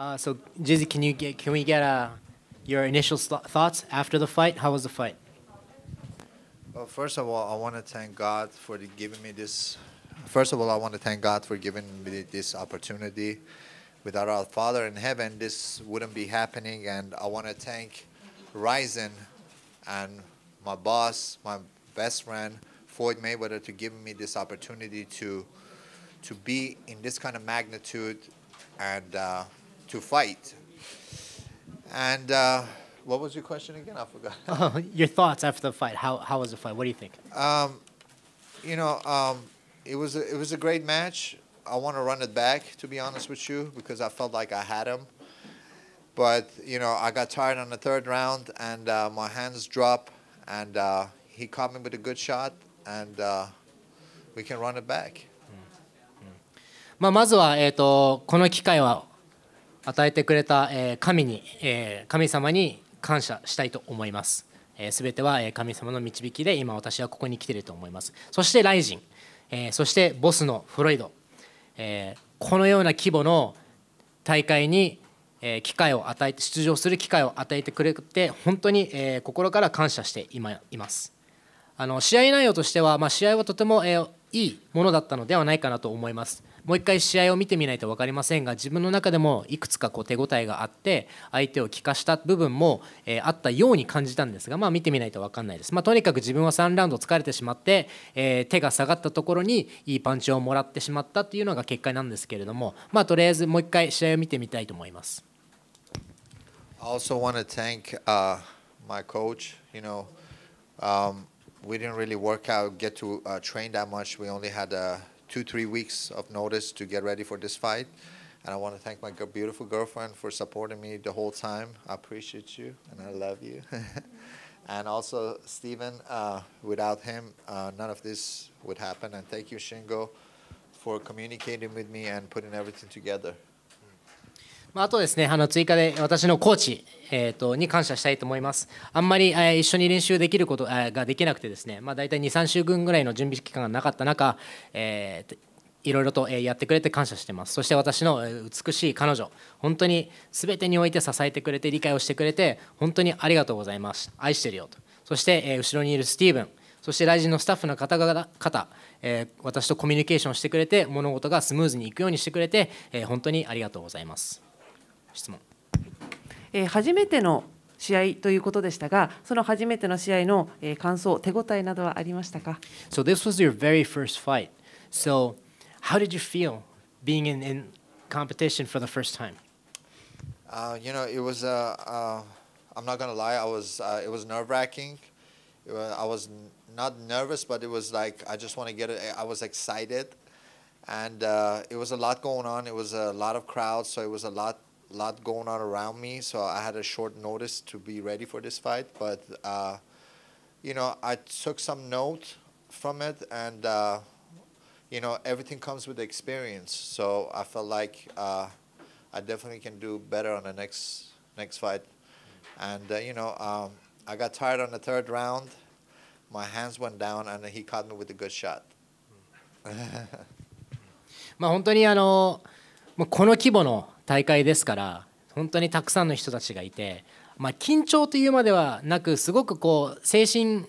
Uh, so Jizzy, can you get can we get uh, your initial thoughts after the fight? How was the fight? Well, first of all, I want to thank God for giving me this. First of all, I want to thank God for giving me this opportunity. Without our Father in heaven, this wouldn't be happening. And I want to thank Ryzen and my boss, my best friend, Floyd Mayweather, to give me this opportunity to to be in this kind of magnitude and uh, to fight. And uh, what was your question again? I forgot. Oh, your thoughts after the fight. How, how was the fight? What do you think? Um, you know, um, it, was a, it was a great match. I want to run it back, to be honest with you, because I felt like I had him. But, you know, I got tired on the third round, and uh, my hands dropped, and uh, he caught me with a good shot, and uh, we can run it back. Hmm. Hmm. まあ、まずは、えー、とこの機会は与えてくれた、え神に、え神様に感謝したいと思います。す、べ、ては神様の導きで今私はここに来ていると思います。そしてライジン、えそしてボスのフロイド、えこのような規模の大会に機会を与えて出場する機会を与えてくれて本当に心から感謝して今います。あの試合内容としては、まあ、試合はとても、えいいものだったのではないかなと思います。もう一回試合を見てみないと分かりませんが自分の中でもいくつかこう手応えがあって相手を聞かした部分も、えー、あったように感じたんですが、まあ、見てみないと分かんないです、まあ、とにかく自分は3ラウンド疲れてしまって、えー、手が下がったところにいいパンチをもらってしまったというのが結果なんですけれども、まあ、とりあえずもう一回試合を見てみたいと思います。I also want t thank、uh, my coach. You know, um, we didn't really work out, get to uh, train that much. We only had a two, three weeks of notice to get ready for this fight. And I want to thank my beautiful girlfriend for supporting me the whole time. I appreciate you and I love you. and also, Stephen, uh, without him, uh, none of this would happen. And thank you, Shingo, for communicating with me and putting everything together. まあ、とですね、あの追加で私のコーチ、えーと、に感謝したいと思います。あんまり、え一緒に練習できること、えができなくてですね、まあ、大体2、3週分ぐらいの準備期間がなかった中、えー、いろいろとやってくれて感謝してますそして私の美しい彼女本当に全てにおいて支えてくれて理解をしてくれて本当にありがとうございます愛してるよとそして後ろにいるスティーブンそして来人のスタッフの方々方私とコミュニケーションしてくれて物事がスムーズにいくようにしてくれて本当にありがとうございます。質問、えー、初めての試合ということでしたが、その初めての試合の感想、手応えなどはありましたか So this was your very first fight. So how did you feel being in, in competition for the first time? Uh, you know, it was, uh, uh, I'm not going to lie, I was, uh, it was nerve wracking. w I was not nervous, but it was like, I just want to get it, I was excited. And uh, it was a lot going on. It was a lot of crowds, so it was a lot lot going on around me, so I had a short notice to be ready for this fight. But uh, you know, I took some note from it, and uh, you know, everything comes with experience. So I felt like uh, I definitely can do better on the next next fight. And uh, you know, um, I got tired on the third round. My hands went down, and he caught me with a good shot. まあ本当にあのーまこの規模の大会ですから本当にたくさんの人たちがいて、まあ、緊張というまではなくすごくこう精神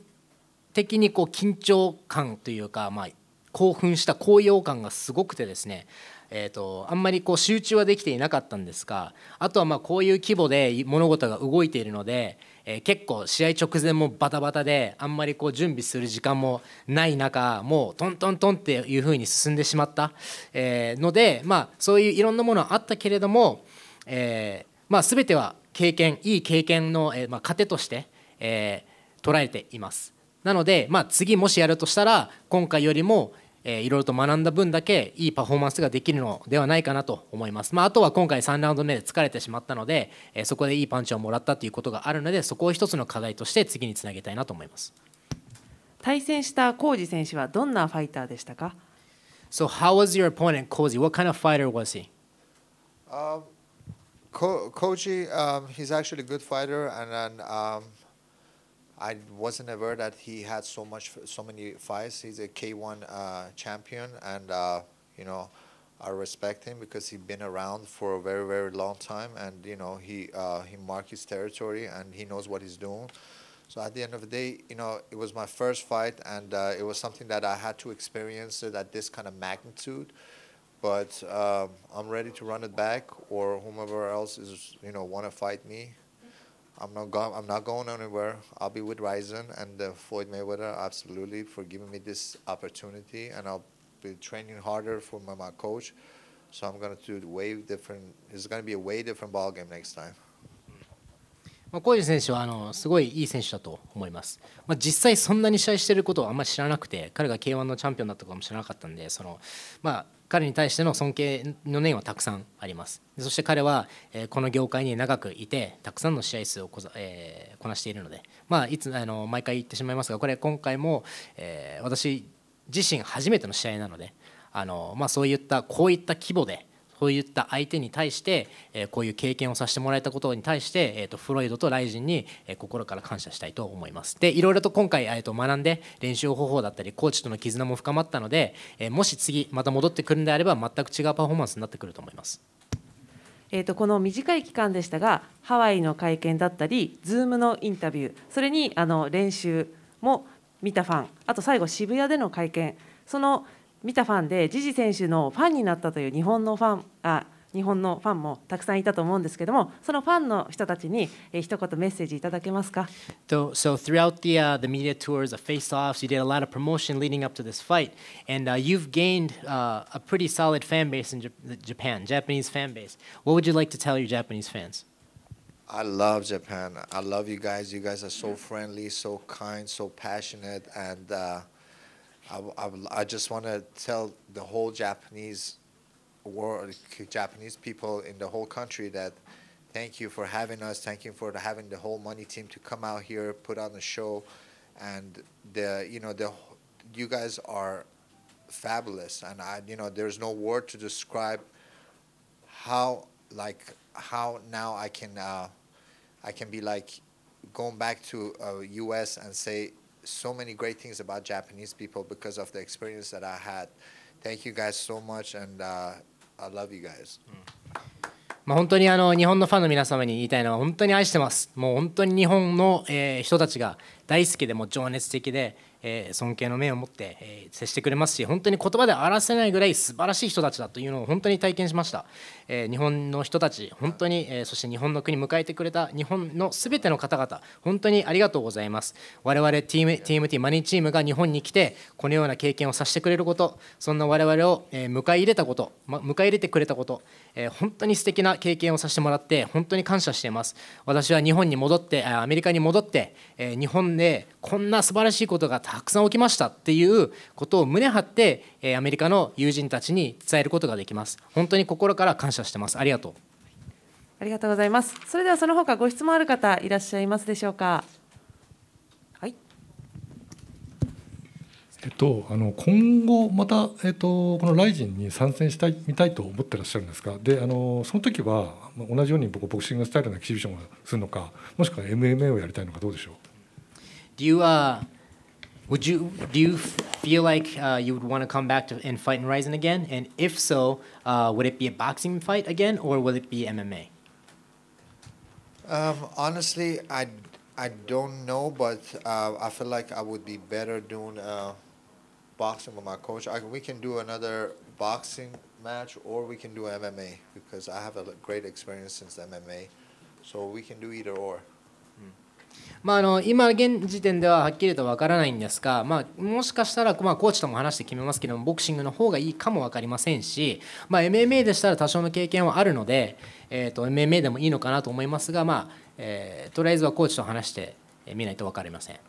的にこう緊張感というか、まあ、興奮した高揚感がすごくてですねえーと、とあんまりこう集中はできていなかったんですがあとはまあこういう規模で物事が動いているのでえー、結構試合直前もバタバタであんまりこう準備する時間もない中もうトントントンっていう風に進んでしまった、えー、ので、まあ、そういういろんなものはあったけれども、えー、まあ、全ては経験いい経験の、えまあ、糧として、え捉えています。なので、まあ、次もしやるとしたら今回よりも、えー、いろいろと学んだ分だけいいパフォーマンスができるのではないかなと思います、まあ、あとは今回3ラウンド目で疲れてしまったので、えー、そこでいいパンチをもらったということがあるのでそこを一つの課題として次につなげたいなと思います対戦したコージ選手はどんなファイターでしたか So how was your opponent, コ o ジ What kind of fighter was he? Um, Ko k um, he's actually a good fighter, and then um, I wasn't aware that he had so much, so many fights. He's a K1 uh, champion, and uh, you know, I respect him because he's been around for a very, very long time, and you know, he uh, he marked his territory and he knows what he's doing. So at the end of the day, you know, it was my first fight, and uh, it was something that I had to experience at this kind of magnitude. But um, I'm ready to run it back, or whomever else is, you know, want to fight me. I'm not go- I'm not going anywhere. I'll be with Ryzen and uh, Floyd Mayweather absolutely for giving me this opportunity, and I'll be training harder for my, my coach. So I'm gonna do way different. It's gonna be a way different ball game next time. まあ、小泉選手はあのすごいいい選手だと思います、まあ、実際そんなに試合してることはあんまり知らなくて彼が k 1のチャンピオンだったかも知らなかったんでその、まあ、彼に対しての尊敬の念はたくさんありますそして彼は、えー、この業界に長くいてたくさんの試合数をこ,、えー、こなしているので、まあ、いつあの毎回言ってしまいますがこれ今回も、えー、私自身初めての試合なのであの、まあ、そういったこういった規模でそういった相手に対して、えこういう経験をさせてもらえたことに対して、えとフロイドとライジンに、え心から感謝したいと思います。でいろいろと今回、えと学んで練習方法だったりコーチとの絆も深まったので、えもし次また戻ってくるんであれば全く違うパフォーマンスになってくると思います。えーとこの短い期間でしたがハワイの会見だったり Zoom のインタビューそれにあの練習も見たファンあと最後渋谷での会見その見たファンでジジ選手のファンになったという日本のファンあ日本のファンもたくさんいたと思うんですけども、そのファンの人たちに、えー、一言メッセージいただけますか。So, so throughout the,、uh, the media tours, the face-offs, you did a lot of promotion leading up to this fight, and、uh, you've gained、uh, a pretty solid fan base in Japan, Japanese fan base. What would you like to tell your Japanese fans? I love Japan. I love you guys. You guys are so friendly, so kind, so passionate, and uh, I, I, I just want to tell the whole Japanese world, Japanese people in the whole country that thank you for having us. Thank you for having the whole money team to come out here, put on a show, and the you know the you guys are fabulous, and I you know there's no word to describe how like how now I can uh, I can be like going back to uh, U.S. and say so many great things about Japanese people because of the experience that I had. Thank you guys so much, and uh, I love you guys. まあ、本当にあの日本のファンの皆様に言いたいのは本当に愛してます。もう本当に日本の、えー、人たちが大好きでも情熱的で、えー、尊敬の面を持って、えー、接してくれますし本当に言葉で表せないぐらい素晴らしい人たちだというのを本当に体験しました、えー、日本の人たち本当に、えそして日本の国迎えてくれた日本のすべての方々本当にありがとうございます我々 TMT マニーチームが日本に来てこのような経験をさせてくれることそんな我々を、え迎え入れたこと、ま、迎え入れてくれたこと、え本当に素敵な経験をさせてもらって本当に感謝しています私は日本に戻ってアメリカに戻って、え日本でこんな素晴らしいことがたくさん起きましたっていうことを胸張ってアメリカの友人たちに伝えることができます本当に心から感謝してますありがとうありがとうございますそれではその他ご質問ある方いらっしゃいますでしょうかはいえっと、あの今後また、えっと、このライジンに参戦したいみたいと思ってらっしゃるんですかであのその時は同じように僕ボクシングスタイルのエキシビションをするのかもしくは MMA をやりたいのかどうでしょう Do you uh, would you do you feel like uh, you would want to come back to and fight in Rising again? And if so, uh, would it be a boxing fight again, or will it be MMA? Um, honestly, I I don't know, but uh, I feel like I would be better doing uh, boxing with my coach. I, we can do another boxing match, or we can do MMA because I have a great experience since MMA, so we can do either or. まあ、あの今現時点でははっきりと分からないんですが、まあ、もしかしたら、まあ、コーチとも話して決めますけどもボクシングの方がいいかも分かりませんし、まあ、MMA でしたら多少の経験はあるので、えーと、と MMA でもいいのかなと思いますが、まあえー、とりあえずはコーチと話してみないと分かりません。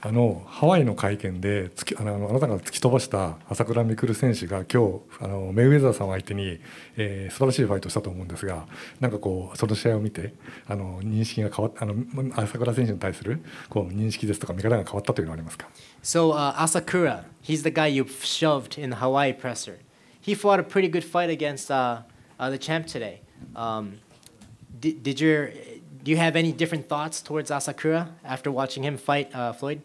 あのハワイの会見でつきあのあなたが突き飛ばした朝倉未来選手が今日あのメイウェザーさんを相手に、えー、素晴らしいファイトしたと思うんですがなんかこうその試合を見てあの認識が変わあの朝倉選手に対するこう認識ですとか見方が変わったというのはありますか So、uh, Asakura, he's the guy you shoved in the Hawaii presser. He fought a pretty good fight against uh, uh, the champ today. Um, did, did your do you have any different thoughts towards Asakura after watching him fight uh, Floyd?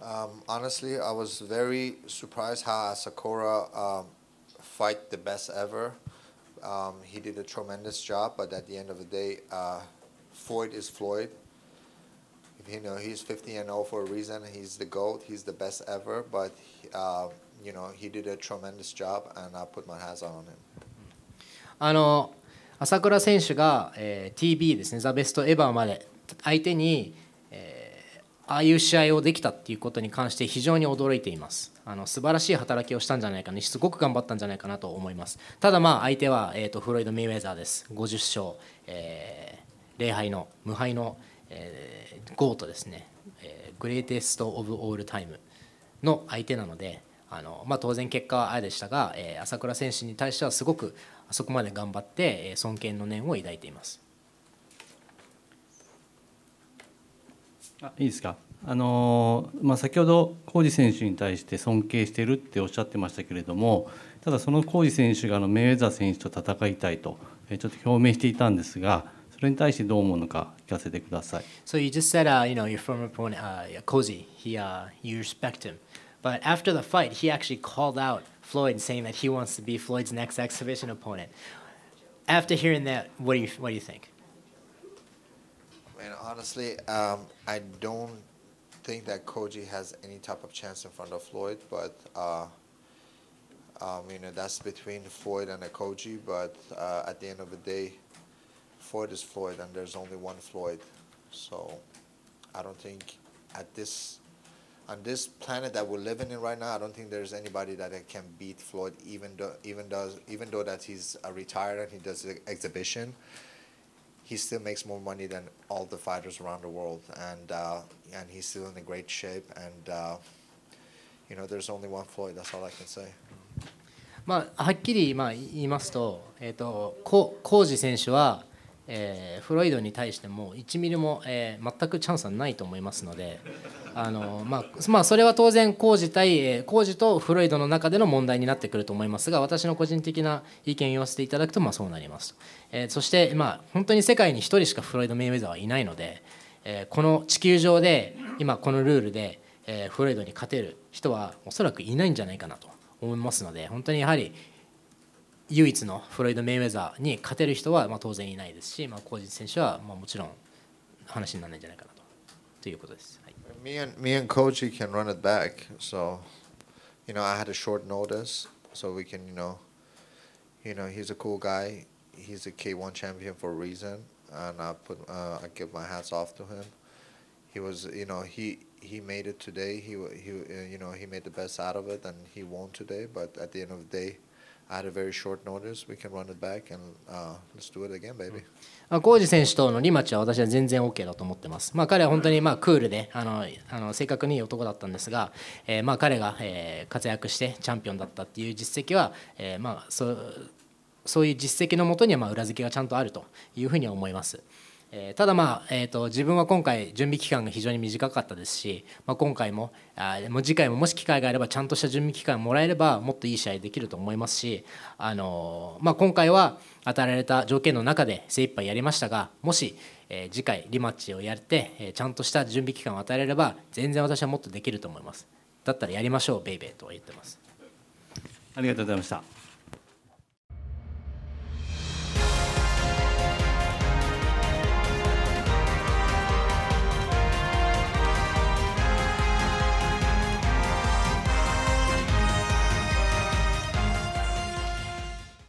Um, honestly, I was very surprised how Asakura um, fight the best ever. Um, he did a tremendous job, but at the end of the day, uh, Floyd is Floyd. You know, he's 50 and 0 for a reason. He's the GOAT. He's the best ever, but, uh, you know, he did a tremendous job, and I put my hands on him. あの朝倉選手が、えー、TB ですねザ・ベストエバーまで相手に、えー、ああいう試合をできたっていうことに関して非常に驚いていますあの素晴らしい働きをしたんじゃないかなすごく頑張ったんじゃないかなと思いますただまあ相手は、えーと、フロイド・メイウェザーです50勝、えー、0敗の無敗の、えー、ゴートですね、えー、グレイテスト・オブ・オール・タイムの相手なのであのまあ、当然結果はあれでしたが、えー、朝倉選手に対してはすごくそこまで頑張って尊敬の念を抱いています。あいいですかあのまあ、先ほど浩二選手に対して尊敬してるっておっしゃってましたけれどもただその浩二選手があのメイウェザー選手と戦いたいとちょっと表明していたんですがそれに対してどう思うのか聞かせてください。So you just said, uh, you know, your former opponent, uh, Koji, he, uh, you respect him. But after the fight, he actually called out Floyd, saying that he wants to be Floyd's next exhibition opponent. After hearing that, what do you what do you think? And honestly, um, I don't think that Koji has any type of chance in front of Floyd, but uh, um, you know that's between Floyd and Koji. But uh, at the end of the day, Floyd is Floyd, and there's only one Floyd. So I don't think at this on this planet that we're living in right now, I don't think there's anybody that can beat Floyd, even though even does even though that he's uh, retired and he does an exhibition. He still makes more money than all the fighters around the world, and uh, and he's still in a great shape. And uh, you know, there's only one Floyd. That's all I can say. まあ、はっきりまあ言いますと、えー、とコージ選手は、えー、フロイドに対しても1ミリも、えー、全くチャンスはないと思いますので。あのまあ、まあ、それは当然工事対工事とフロイドの中での問題になってくると思いますが私の個人的な意見を言わせていただくとまあそうなりますと、えー、そして、まあ、本当に世界に1人しかフロイド・メイウェザーはいないので、えー、この地球上で今このルールで、えー、フロイドに勝てる人はおそらくいないんじゃないかなと思いますので本当にやはり唯一のフロイド・メイウェザーに勝てる人はまあ当然いないですし、まあ、コージ選手はまあもちろん話にならないんじゃないかなとということです。me and me and Koji can run it back. So, you know, I had a short notice, so we can, you know, you know, he's a cool guy. He's a K one champion for a reason, and I put uh, I give my hats off to him. He was, you know, he he made it today. He he, uh, you know, he made the best out of it, and he won today. But at the end of the day, at a very short notice, we can run it back and uh, let's do it again, baby. コージ選手とのリマッチは私は全然 OK だと思ってます。まあ、彼は本当にまあクールであのあのにいい男だったんですが、えー、まあ彼が、え活躍してチャンピオンだったっていう実績は、えー、まあそうそういう実績のもとにはまあ裏付けがちゃんとあるというふうに思います。えー、ただ、まあえーと、自分は今回準備期間が非常に短かったですし、まあ、今回もあも次回ももし機会があればちゃんとした準備期間もらえればもっといい試合できると思いますし、あのー、まあ、今回は与えられた条件の中で精一杯やりましたがもし、えー、次回リマッチをやって、えちゃんとした準備期間を与えられれば全然私はもっとできると思いますだったらやりましょうベイベーと言ってますありがとうございました